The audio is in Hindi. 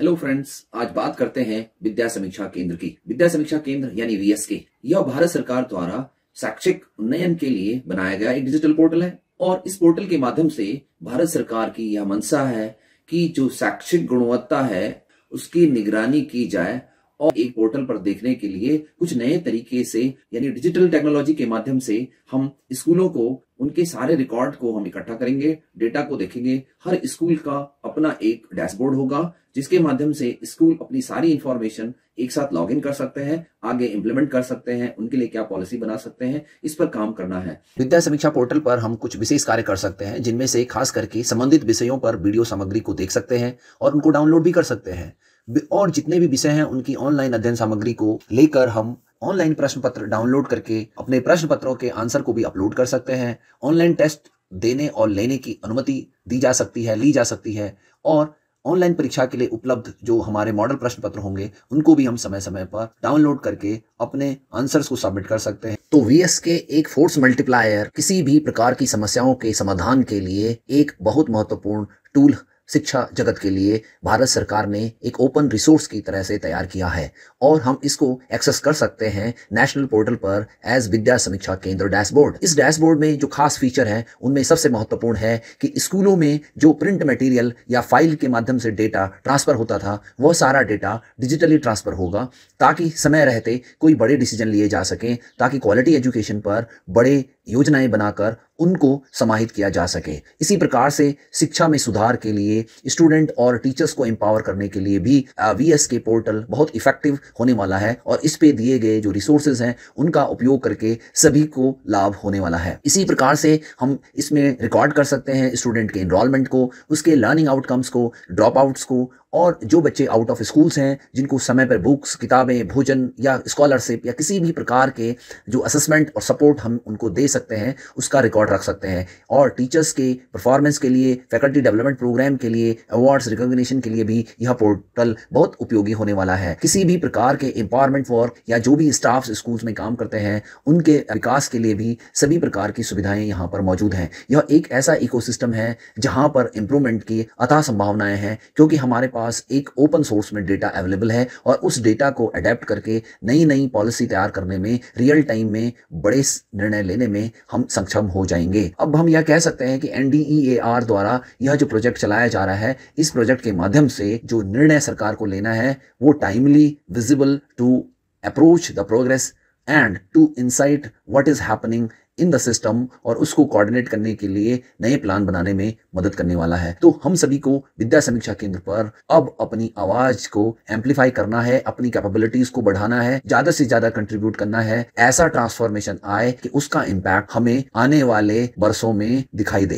हेलो फ्रेंड्स आज बात करते हैं विद्या समीक्षा केंद्र की विद्या समीक्षा केंद्र यानी वीएसके यह भारत सरकार द्वारा शैक्षिक उन्नयन के लिए बनाया गया एक डिजिटल पोर्टल है और इस पोर्टल के माध्यम से भारत सरकार की यह मंशा है कि जो शैक्षिक गुणवत्ता है उसकी निगरानी की जाए और एक पोर्टल पर देखने के लिए कुछ नए तरीके से यानी डिजिटल टेक्नोलॉजी के माध्यम से हम स्कूलों को उनके सारे रिकॉर्ड को हम इकट्ठा करेंगे डेटा को देखेंगे हर स्कूल का अपना एक डैशबोर्ड होगा जिसके माध्यम से स्कूल अपनी सारी इंफॉर्मेशन एक साथ लॉग इन कर सकते हैं आगे इम्प्लीमेंट कर सकते हैं उनके लिए क्या पॉलिसी बना सकते हैं इस पर काम करना है विद्या समीक्षा पोर्टल पर हम कुछ विशेष कार्य कर सकते हैं जिनमें से खास करके संबंधित विषयों पर वीडियो सामग्री को देख सकते हैं और उनको डाउनलोड भी कर सकते हैं और जितने भी विषय हैं उनकी ऑनलाइन अध्ययन सामग्री को लेकर हम ऑनलाइन प्रश्न पत्र डाउनलोड करके अपने प्रश्न पत्रों के आंसर को भी अपलोड कर सकते हैं ऑनलाइन टेस्ट देने और लेने की अनुमति दी जा सकती है ली जा सकती है और ऑनलाइन परीक्षा के लिए उपलब्ध जो हमारे मॉडल प्रश्न पत्र होंगे उनको भी हम समय समय पर डाउनलोड करके अपने आंसर्स को सबमिट कर सकते हैं तो वी के एक फोर्स मल्टीप्लायर किसी भी प्रकार की समस्याओं के समाधान के लिए एक बहुत महत्वपूर्ण टूल शिक्षा जगत के लिए भारत सरकार ने एक ओपन रिसोर्स की तरह से तैयार किया है और हम इसको एक्सेस कर सकते हैं नेशनल पोर्टल पर एज विद्या समीक्षा केंद्र डैशबोर्ड इस डैशबोर्ड में जो खास फीचर है उनमें सबसे महत्वपूर्ण है कि स्कूलों में जो प्रिंट मटेरियल या फाइल के माध्यम से डेटा ट्रांसफर होता था वह सारा डेटा डिजिटली ट्रांसफर होगा ताकि समय रहते कोई बड़े डिसीजन लिए जा सकें ताकि क्वालिटी एजुकेशन पर बड़े योजनाएं बनाकर उनको समाहित किया जा सके इसी प्रकार से शिक्षा में सुधार के लिए स्टूडेंट और टीचर्स को एम्पावर करने के लिए भी वी एस के पोर्टल बहुत इफेक्टिव होने वाला है और इस पे दिए गए जो रिसोर्सेज हैं उनका उपयोग करके सभी को लाभ होने वाला है इसी प्रकार से हम इसमें रिकॉर्ड कर सकते हैं स्टूडेंट के इनरोलमेंट को उसके लर्निंग आउटकम्स को ड्रॉप आउट्स को और जो बच्चे आउट ऑफ स्कूल्स हैं जिनको समय पर बुक्स किताबें भोजन या स्कॉलरशिप या किसी भी प्रकार के जो असेसमेंट और सपोर्ट हम उनको दे सकते हैं उसका रिकॉर्ड रख सकते हैं और टीचर्स के परफॉर्मेंस के लिए फैकल्टी डेवलपमेंट प्रोग्राम के लिए अवार्ड्स रिकॉग्निशन के लिए भी यह पोर्टल बहुत उपयोगी होने वाला है किसी भी प्रकार के एम्पावरमेंट वर्क या जो भी स्टाफ स्कूल्स में काम करते हैं उनके विकास के लिए भी सभी प्रकार की सुविधाएं यहाँ पर मौजूद हैं यह एक ऐसा इकोसिस्टम है जहाँ पर इम्प्रूवमेंट की अथा संभावनाएं हैं क्योंकि हमारे पास पास एक ओपन सोर्स में डेटा अवेलेबल है और उस डेटा को अडेप्ट करके नई नई पॉलिसी तैयार करने में रियल टाइम में बड़े निर्णय लेने में हम सक्षम हो जाएंगे अब हम यह कह सकते हैं कि एनडीईएआर e द्वारा यह जो प्रोजेक्ट चलाया जा रहा है इस प्रोजेक्ट के माध्यम से जो निर्णय सरकार को लेना है वो timely visible to approach the progress and to insight what is happening in the system और उसको कोऑर्डिनेट करने के लिए नए प्लान बनाने में मदद करने वाला है तो हम सभी को विद्या समीक्षा केंद्र पर अब अपनी आवाज को एम्पलीफाई करना है अपनी कैपेबिलिटीज को बढ़ाना है ज्यादा से ज्यादा कंट्रीब्यूट करना है ऐसा ट्रांसफॉर्मेशन आए कि उसका इम्पैक्ट हमें आने वाले वर्षों में दिखाई दे